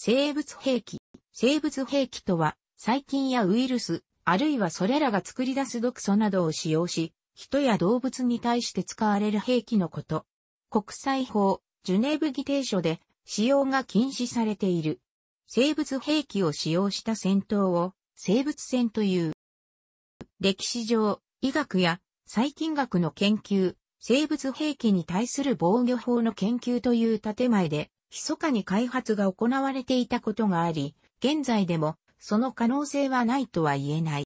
生物兵器。生物兵器とは、細菌やウイルス、あるいはそれらが作り出す毒素などを使用し、人や動物に対して使われる兵器のこと。国際法、ジュネーブ議定書で使用が禁止されている。生物兵器を使用した戦闘を生物戦という。歴史上、医学や細菌学の研究、生物兵器に対する防御法の研究という建前で密かに開発が行われていたことがあり、現在でもその可能性はないとは言えない。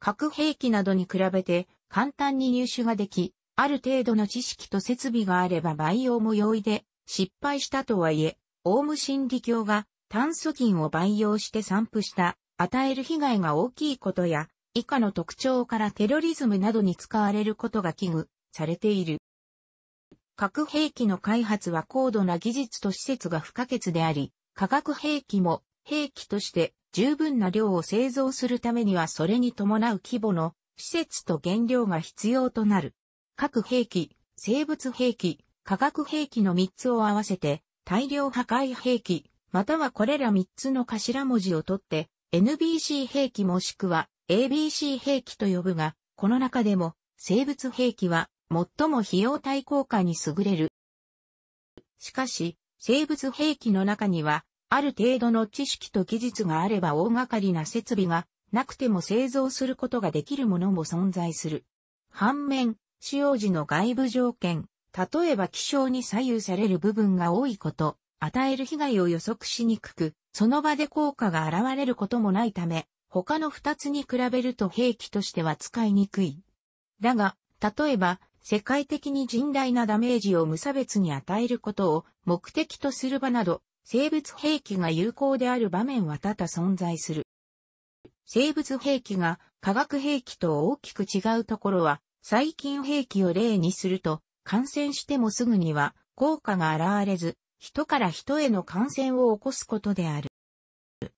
核兵器などに比べて簡単に入手ができ、ある程度の知識と設備があれば培養も容易で失敗したとはいえ、オウム真理教が炭素菌を培養して散布した与える被害が大きいことや以下の特徴からテロリズムなどに使われることが危惧されている。核兵器の開発は高度な技術と施設が不可欠であり、化学兵器も兵器として十分な量を製造するためにはそれに伴う規模の施設と原料が必要となる。核兵器、生物兵器、化学兵器の3つを合わせて大量破壊兵器、またはこれら3つの頭文字を取って NBC 兵器もしくは ABC 兵器と呼ぶが、この中でも生物兵器は最も費用対効果に優れる。しかし、生物兵器の中には、ある程度の知識と技術があれば大掛かりな設備がなくても製造することができるものも存在する。反面、使用時の外部条件、例えば気象に左右される部分が多いこと、与える被害を予測しにくく、その場で効果が現れることもないため、他の二つに比べると兵器としては使いにくい。だが、例えば、世界的に甚大なダメージを無差別に与えることを目的とする場など、生物兵器が有効である場面は多々存在する。生物兵器が化学兵器と大きく違うところは、細菌兵器を例にすると、感染してもすぐには効果が現れず、人から人への感染を起こすことである。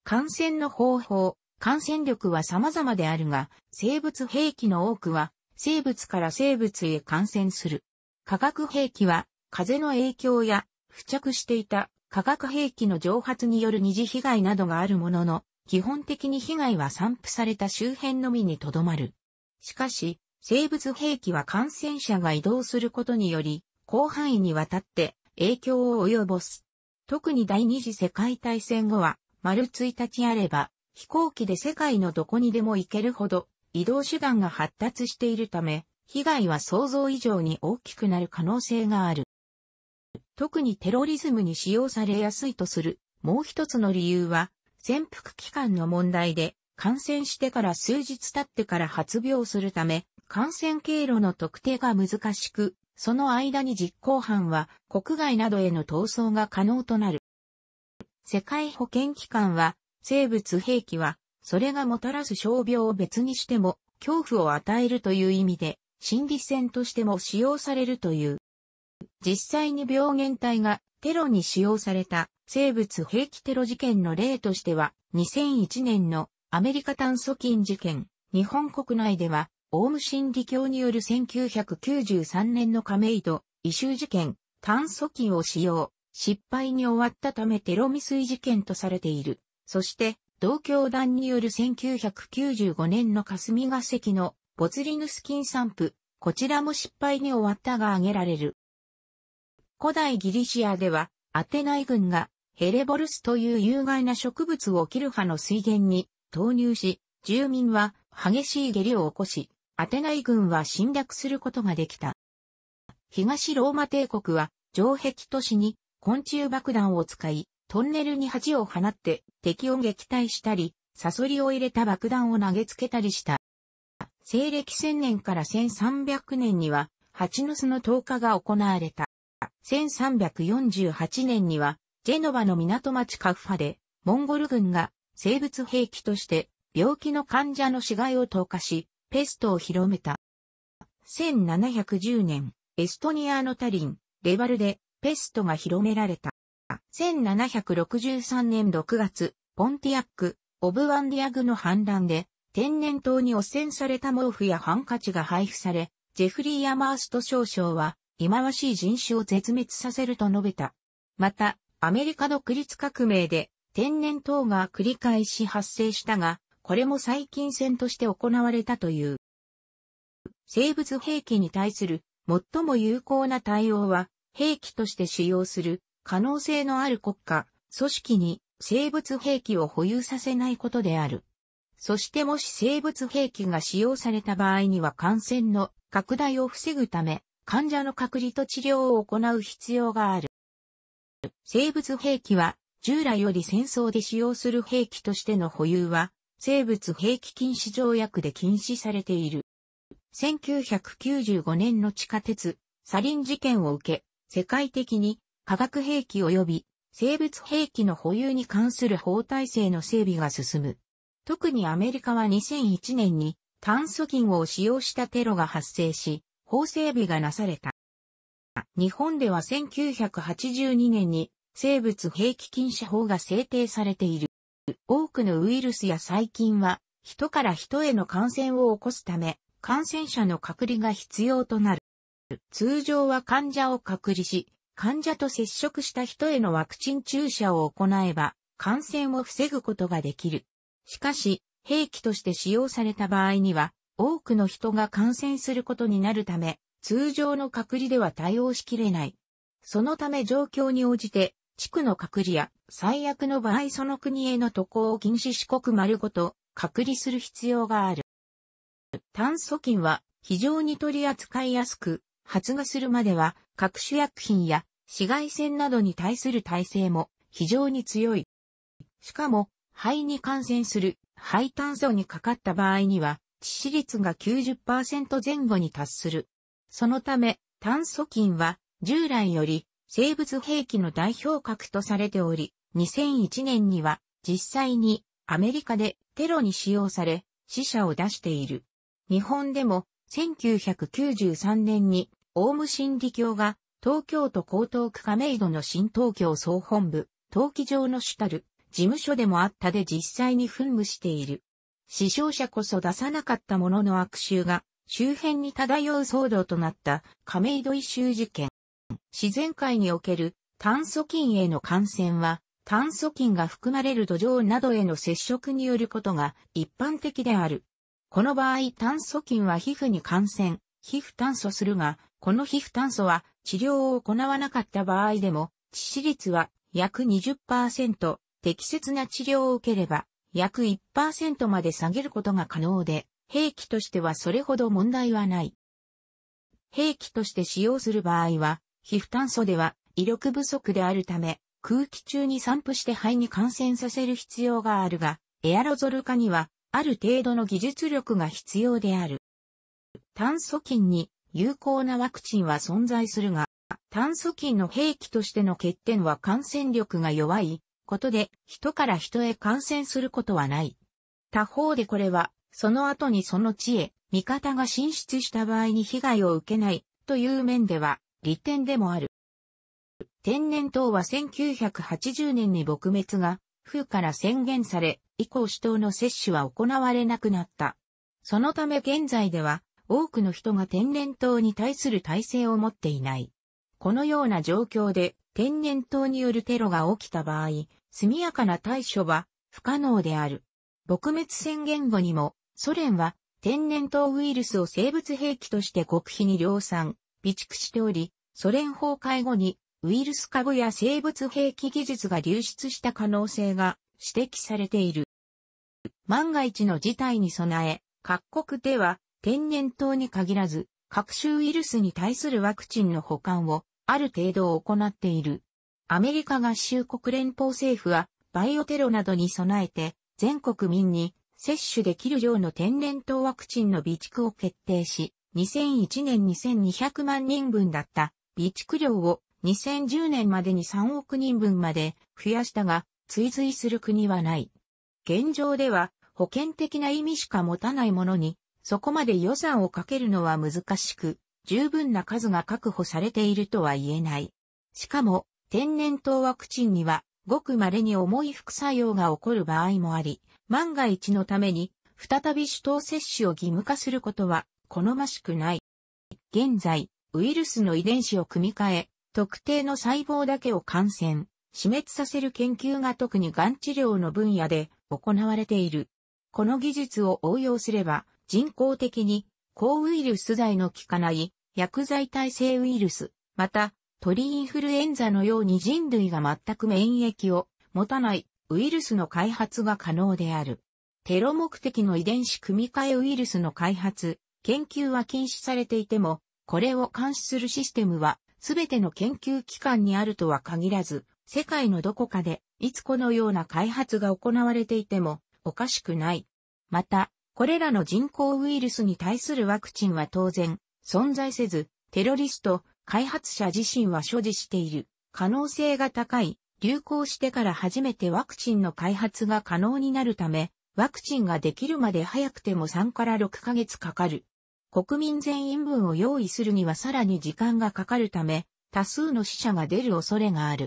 感染の方法、感染力は様々であるが、生物兵器の多くは生物から生物へ感染する。化学兵器は、風の影響や、付着していた化学兵器の蒸発による二次被害などがあるものの、基本的に被害は散布された周辺のみにとどまる。しかし、生物兵器は感染者が移動することにより、広範囲にわたって影響を及ぼす。特に第二次世界大戦後は、丸1日あれば、飛行機で世界のどこにでも行けるほど移動手段が発達しているため、被害は想像以上に大きくなる可能性がある。特にテロリズムに使用されやすいとする、もう一つの理由は、潜伏期間の問題で、感染してから数日経ってから発病するため、感染経路の特定が難しく、その間に実行犯は国外などへの逃走が可能となる。世界保健機関は、生物兵器はそれがもたらす傷病を別にしても、恐怖を与えるという意味で、心理戦としても使用されるという。実際に病原体がテロに使用された生物兵器テロ事件の例としては、2001年のアメリカ炭素菌事件、日本国内では、オウム真理教による1993年の亀戸、異臭事件、炭素菌を使用、失敗に終わったためテロ未遂事件とされている。そして、同教団による1995年の霞が関のボツリヌス菌散布、こちらも失敗に終わったが挙げられる。古代ギリシアでは、アテナイ軍がヘレボルスという有害な植物をキルハの水源に投入し、住民は激しい下痢を起こし、アテナイ軍は侵略することができた。東ローマ帝国は城壁都市に昆虫爆弾を使い、トンネルに鉢を放って敵を撃退したり、サソリを入れた爆弾を投げつけたりした。西暦1000年から1300年には、蜂の巣の投下が行われた。1348年には、ジェノバの港町カフファで、モンゴル軍が生物兵器として病気の患者の死骸を投下し、ペストを広めた。1710年、エストニアのタリン、レバルでペストが広められた。1763年6月、ポンティアック、オブワンディアグの反乱で、天然痘に汚染された毛布やハンカチが配布され、ジェフリー・アマースト少将は、忌まわしい人種を絶滅させると述べた。また、アメリカ独立革命で、天然痘が繰り返し発生したが、これも細菌戦として行われたという。生物兵器に対する最も有効な対応は、兵器として使用する可能性のある国家、組織に生物兵器を保有させないことである。そしてもし生物兵器が使用された場合には感染の拡大を防ぐため、患者の隔離と治療を行う必要がある。生物兵器は、従来より戦争で使用する兵器としての保有は、生物兵器禁止条約で禁止されている。1995年の地下鉄、サリン事件を受け、世界的に化学兵器及び生物兵器の保有に関する法体制の整備が進む。特にアメリカは2001年に炭素銀を使用したテロが発生し、法整備がなされた。日本では1982年に生物兵器禁止法が制定されている。多くのウイルスや細菌は人から人への感染を起こすため、感染者の隔離が必要となる。通常は患者を隔離し、患者と接触した人へのワクチン注射を行えば、感染を防ぐことができる。しかし、兵器として使用された場合には、多くの人が感染することになるため、通常の隔離では対応しきれない。そのため状況に応じて、地区の隔離や、最悪の場合その国への渡航を禁止四国丸ごと、隔離する必要がある。炭疽菌は非常に取り扱いやすく、発芽するまでは各種薬品や紫外線などに対する耐性も非常に強い。しかも、肺に感染する肺炭素にかかった場合には、致死率が90%前後に達する。そのため、炭素菌は従来より生物兵器の代表格とされており、2001年には実際にアメリカでテロに使用され死者を出している。日本でも1993年にオウム真理教が東京都江東区亀戸の新東京総本部、登記上の主たる事務所でもあったで実際に噴霧している。死傷者こそ出さなかったものの悪臭が周辺に漂う騒動となった亀戸異臭事件。自然界における炭素菌への感染は炭素菌が含まれる土壌などへの接触によることが一般的である。この場合炭素菌は皮膚に感染、皮膚炭素するが、この皮膚炭素は治療を行わなかった場合でも、致死率は約20%、適切な治療を受ければ約1%まで下げることが可能で、兵器としてはそれほど問題はない。兵器として使用する場合は、皮膚炭素では威力不足であるため、空気中に散布して肺に感染させる必要があるが、エアロゾル化には、ある程度の技術力が必要である。炭素菌に有効なワクチンは存在するが、炭疽菌の兵器としての欠点は感染力が弱いことで、人から人へ感染することはない。他方でこれは、その後にその地へ、味方が進出した場合に被害を受けないという面では、利点でもある。天然痘は1980年に撲滅が、風から宣言され、以降死痘の接種は行われなくなった。そのため現在では、多くの人が天然痘に対する耐性を持っていない。このような状況で天然痘によるテロが起きた場合、速やかな対処は不可能である。撲滅宣言後にも、ソ連は天然痘ウイルスを生物兵器として極秘に量産、備蓄しており、ソ連崩壊後にウイルス株や生物兵器技術が流出した可能性が指摘されている。万が一の事態に備え、各国では天然痘に限らず、各種ウイルスに対するワクチンの保管をある程度行っている。アメリカ合衆国連邦政府はバイオテロなどに備えて全国民に接種できる量の天然痘ワクチンの備蓄を決定し、2001年2200万人分だった備蓄量を2010年までに3億人分まで増やしたが、追随する国はない。現状では保険的な意味しか持たないものにそこまで予算をかけるのは難しく、十分な数が確保されているとは言えない。しかも、天然痘ワクチンには、ごく稀に重い副作用が起こる場合もあり、万が一のために、再び首頭接種を義務化することは、好ましくない。現在、ウイルスの遺伝子を組み換え、特定の細胞だけを感染、死滅させる研究が特にがん治療の分野で行われている。この技術を応用すれば、人工的に抗ウイルス剤の効かない薬剤耐性ウイルス、また鳥インフルエンザのように人類が全く免疫を持たないウイルスの開発が可能である。テロ目的の遺伝子組み換えウイルスの開発、研究は禁止されていても、これを監視するシステムは、全ての研究機関にあるとは限らず、世界のどこかで、いつこのような開発が行われていても、おかしくない。また、これらの人工ウイルスに対するワクチンは当然存在せず、テロリスト、開発者自身は所持している可能性が高い、流行してから初めてワクチンの開発が可能になるため、ワクチンができるまで早くても3から6ヶ月かかる。国民全員分を用意するにはさらに時間がかかるため、多数の死者が出る恐れがある。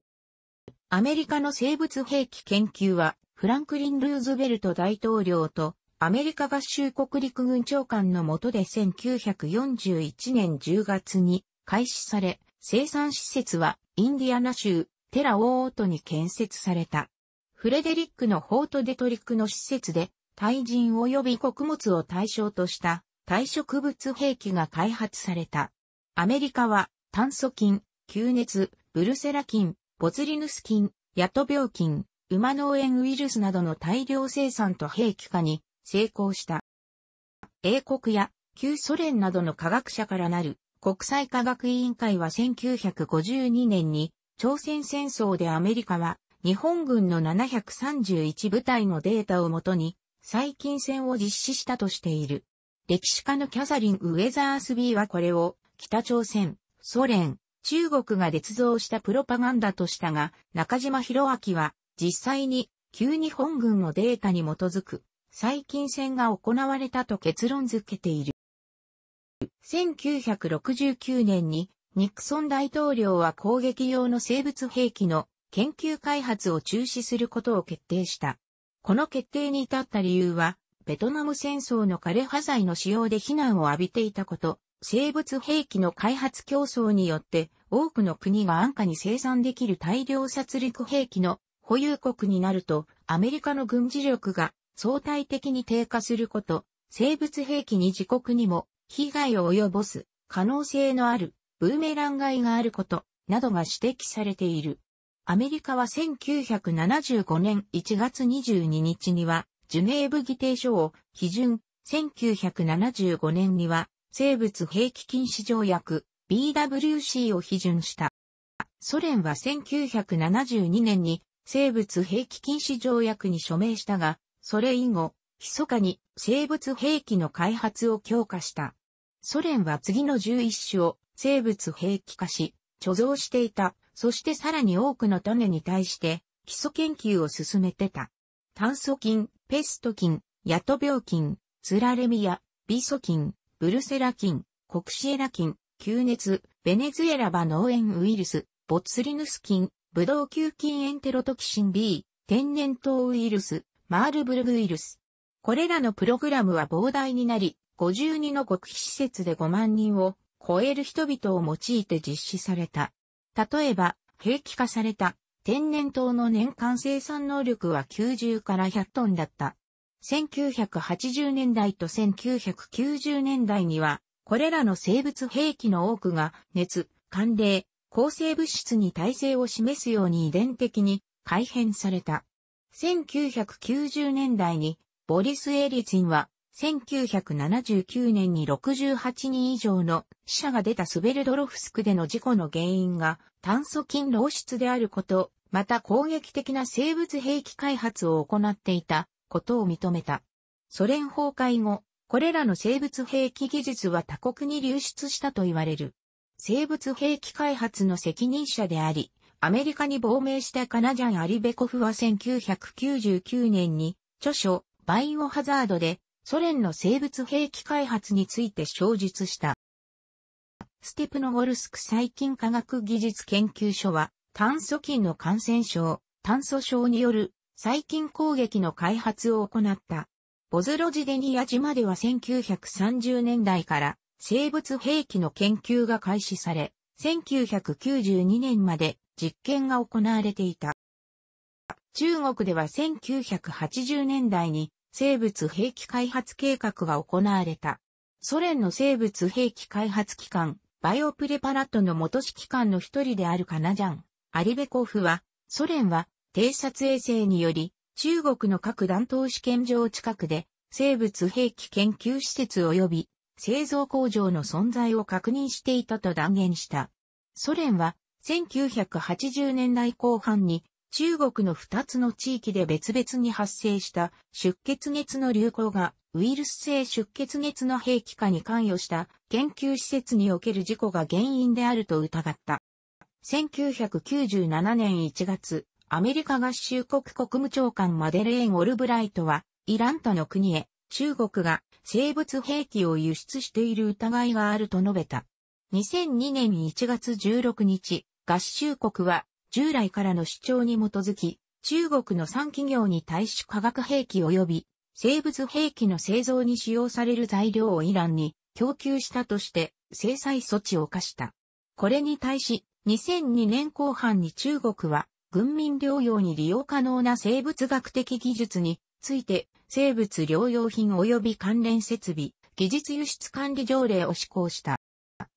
アメリカの生物兵器研究は、フランクリン・ルーズベルト大統領とアメリカ合衆国陸軍長官の下で1941年10月に開始され、生産施設はインディアナ州テラオートに建設された。フレデリックのホートデトリックの施設で、対人及び穀物を対象とした対植物兵器が開発された。アメリカは炭疽菌、吸熱、ブルセラ菌、ボツリヌス菌、ヤト病菌、馬脳炎ウイルスなどの大量生産と兵器化に成功した。英国や旧ソ連などの科学者からなる国際科学委員会は1952年に朝鮮戦争でアメリカは日本軍の731部隊のデータをもとに最近戦を実施したとしている。歴史家のキャサリン・ウェザースビーはこれを北朝鮮、ソ連、中国が捏造したプロパガンダとしたが、中島博明は実際に旧日本軍のデータに基づく細菌戦が行われたと結論付けている。1969年にニクソン大統領は攻撃用の生物兵器の研究開発を中止することを決定した。この決定に至った理由は、ベトナム戦争の枯葉剤の使用で非難を浴びていたこと、生物兵器の開発競争によって多くの国が安価に生産できる大量殺戮兵器の保有国になるとアメリカの軍事力が相対的に低下すること、生物兵器に自国にも被害を及ぼす可能性のあるブーメラン害があることなどが指摘されている。アメリカは1975年1月22日にはジュネーブ議定書を批准、1975年には生物兵器禁止条約 BWC を批准した。ソ連は1972年に生物兵器禁止条約に署名したが、それ以後、密かに生物兵器の開発を強化した。ソ連は次の11種を生物兵器化し、貯蔵していた。そしてさらに多くの種に対して基礎研究を進めてた。炭素菌、ペスト菌、ヤト病菌、ツラレミア、ビソ菌、ブルセラ菌、コクシエラ菌、吸熱、ベネズエラバ農園ウイルス、ボツリヌス菌、ブドウ球菌エンテロトキシン B、天然痘ウイルス、マールブルグウイルス。これらのプログラムは膨大になり、52の極秘施設で5万人を超える人々を用いて実施された。例えば、兵器化された天然痘の年間生産能力は90から100トンだった。1980年代と1990年代には、これらの生物兵器の多くが熱、寒冷、抗生物質に耐性を示すように遺伝的に改変された。1990年代に、ボリス・エリツィンは、1979年に68人以上の死者が出たスベルドロフスクでの事故の原因が炭素菌漏出であること、また攻撃的な生物兵器開発を行っていたことを認めた。ソ連崩壊後、これらの生物兵器技術は他国に流出したと言われる。生物兵器開発の責任者であり、アメリカに亡命したカナジャン・アリベコフは1999年に著書バイオハザードでソ連の生物兵器開発について詳述した。ステプノゴルスク細菌科学技術研究所は炭素菌の感染症、炭素症による細菌攻撃の開発を行った。ボズロジデニア島では1930年代から生物兵器の研究が開始され、1992年まで実験が行われていた。中国では1980年代に生物兵器開発計画が行われた。ソ連の生物兵器開発機関、バイオプレパラットの元指揮官の一人であるカナジャン、アリベコフは、ソ連は偵察衛星により、中国の核弾頭試験場近くで、生物兵器研究施設及び製造工場の存在を確認していたと断言した。ソ連は1980年代後半に中国の2つの地域で別々に発生した出血熱の流行がウイルス性出血熱の兵器化に関与した研究施設における事故が原因であると疑った。1997年1月、アメリカ合衆国国務長官マデレーン・オルブライトは、イランとの国へ中国が生物兵器を輸出している疑いがあると述べた。2002年1月16日、合衆国は従来からの主張に基づき、中国の産企業に対し化学兵器及び生物兵器の製造に使用される材料をイランに供給したとして制裁措置を課した。これに対し2002年後半に中国は軍民療養に利用可能な生物学的技術について生物療養品及び関連設備、技術輸出管理条例を施行した。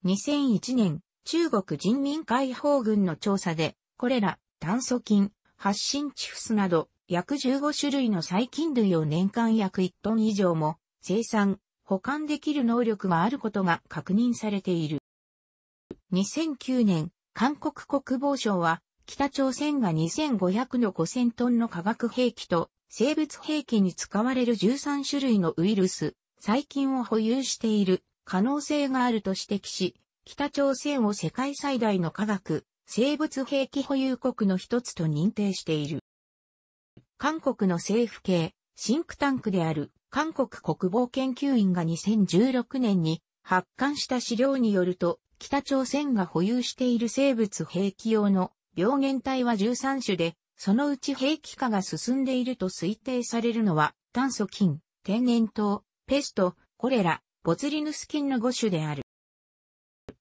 2001年、中国人民解放軍の調査で、これら、炭素菌、発疹チフスなど、約15種類の細菌類を年間約1トン以上も生産、保管できる能力があることが確認されている。2009年、韓国国防省は、北朝鮮が2500の5000トンの化学兵器と生物兵器に使われる13種類のウイルス、細菌を保有している可能性があると指摘し、北朝鮮を世界最大の科学、生物兵器保有国の一つと認定している。韓国の政府系、シンクタンクである韓国国防研究院が2016年に発刊した資料によると、北朝鮮が保有している生物兵器用の病原体は13種で、そのうち兵器化が進んでいると推定されるのは、炭素菌、天然痘、ペスト、コレラ、ボツリヌス菌の5種である。